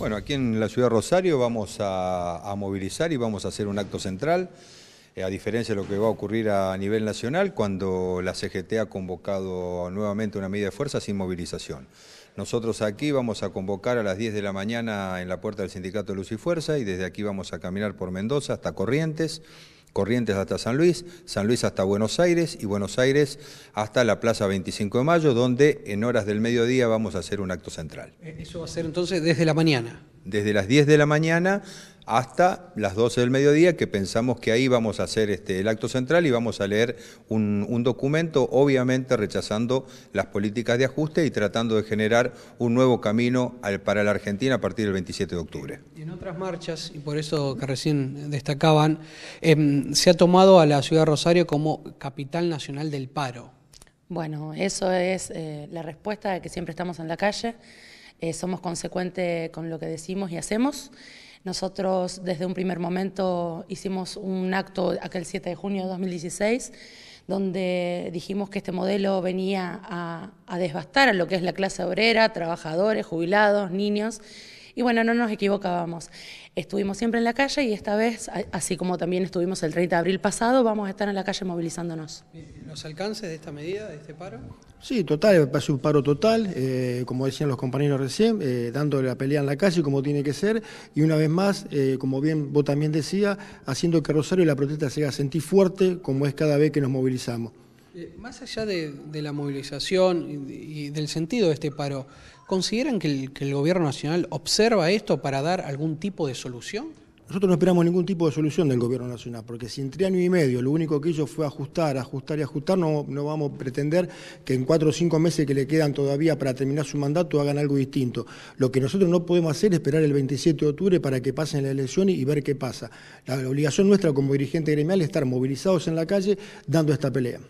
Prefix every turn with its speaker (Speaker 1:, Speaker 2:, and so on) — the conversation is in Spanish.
Speaker 1: Bueno, aquí en la ciudad de Rosario vamos a, movilizar y vamos a hacer un acto central, eh, a diferencia de lo que va a ocurrir a nivel nacional cuando la CGT ha convocado nuevamente una medida de fuerza sin movilización. Nosotros aquí vamos a convocar a las 10 de la mañana en la puerta del Sindicato de Luz y Fuerza y desde aquí vamos a caminar por Mendoza hasta Corrientes, Corrientes hasta San Luis, San Luis hasta Buenos Aires y Buenos Aires hasta la Plaza 25 de Mayo, donde en horas del mediodía vamos a hacer un acto central.
Speaker 2: Eh, eso va a ser entonces desde la
Speaker 1: mañana. Desde las 10 de la mañana hasta las 12 del mediodía, que pensamos que ahí vamos a hacer este, el acto central y vamos a leer un, documento, obviamente rechazando las políticas de ajuste y tratando de generar un nuevo camino para la Argentina a partir del 27 de octubre.
Speaker 2: En otras marchas, y por eso que recién destacaban, em, se ha tomado a la ciudad de Rosario como capital nacional del paro. Bueno,
Speaker 3: eso es eh, la respuesta de que siempre estamos en la calle, eh, somos consecuentes con lo que decimos y hacemos. Nosotros desde un primer momento hicimos un acto aquel 7 de junio de 2016 donde dijimos que este modelo venía a, a, desbastar a lo que es la clase obrera, trabajadores, jubilados, niños, y bueno, no nos equivocábamos. Estuvimos siempre en la calle y esta vez, así como también estuvimos el 30 de abril pasado, vamos a estar en la calle movilizándonos.
Speaker 2: ¿Los alcances de esta medida, de este paro?
Speaker 4: Sí, total, es un paro total, eh, como decían los compañeros recién, eh, dando la pelea en la calle como tiene que ser, y una vez más, eh, como bien vos también decía, haciendo que Rosario y la protesta se haga sentir fuerte como es cada vez que nos movilizamos.
Speaker 2: Eh, más allá de, la movilización y, del sentido de este paro, ¿consideran que el, gobierno nacional observa esto para dar algún tipo de solución?
Speaker 4: Nosotros no esperamos ningún tipo de solución del gobierno nacional, porque si en año y medio lo único que hizo fue ajustar, ajustar y ajustar, no, vamos a pretender que en cuatro o cinco meses que le quedan todavía para terminar su mandato hagan algo distinto. Lo que nosotros no podemos hacer es esperar el 27 de octubre para que pasen las elecciones y ver qué pasa. la obligación nuestra como dirigente gremial es estar movilizados en la calle dando esta pelea.